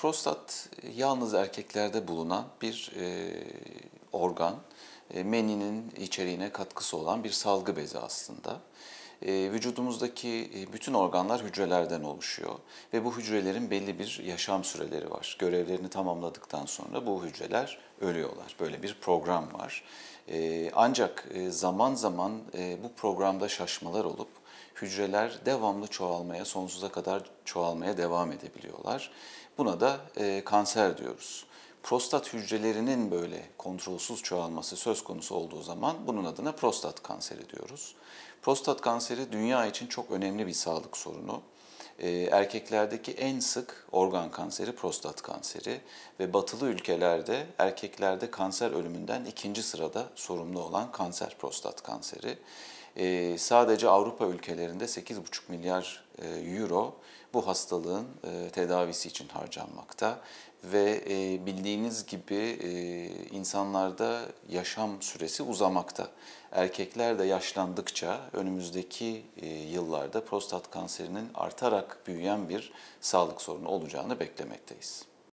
Prostat e, yalnız erkeklerde bulunan bir e, organ. E, meninin içeriğine katkısı olan bir salgı bezi aslında. E, vücudumuzdaki e, bütün organlar hücrelerden oluşuyor ve bu hücrelerin belli bir yaşam süreleri var. Görevlerini tamamladıktan sonra bu hücreler ölüyorlar. Böyle bir program var. E, ancak e, zaman zaman e, bu programda şaşmalar olup hücreler devamlı çoğalmaya, sonsuza kadar çoğalmaya devam edebiliyorlar. Buna da e, kanser diyoruz. Prostat hücrelerinin böyle kontrolsüz çoğalması söz konusu olduğu zaman bunun adına prostat kanseri diyoruz. Prostat kanseri dünya için çok önemli bir sağlık sorunu e, erkeklerdeki en sık organ kanseri prostat kanseri ve batılı ülkelerde erkeklerde kanser ölümünden ikinci sırada sorumlu olan kanser prostat kanseri e, sadece Avrupa ülkelerinde 8,5 milyar e, euro bu hastalığın e, tedavisi için harcanmakta ve e, bildiğiniz gibi e, insanlarda yaşam süresi uzamakta. Erkekler de yaşlandıkça önümüzdeki e, yıllarda prostat kanserinin artarak büyüyen bir sağlık sorunu olacağını beklemekteyiz.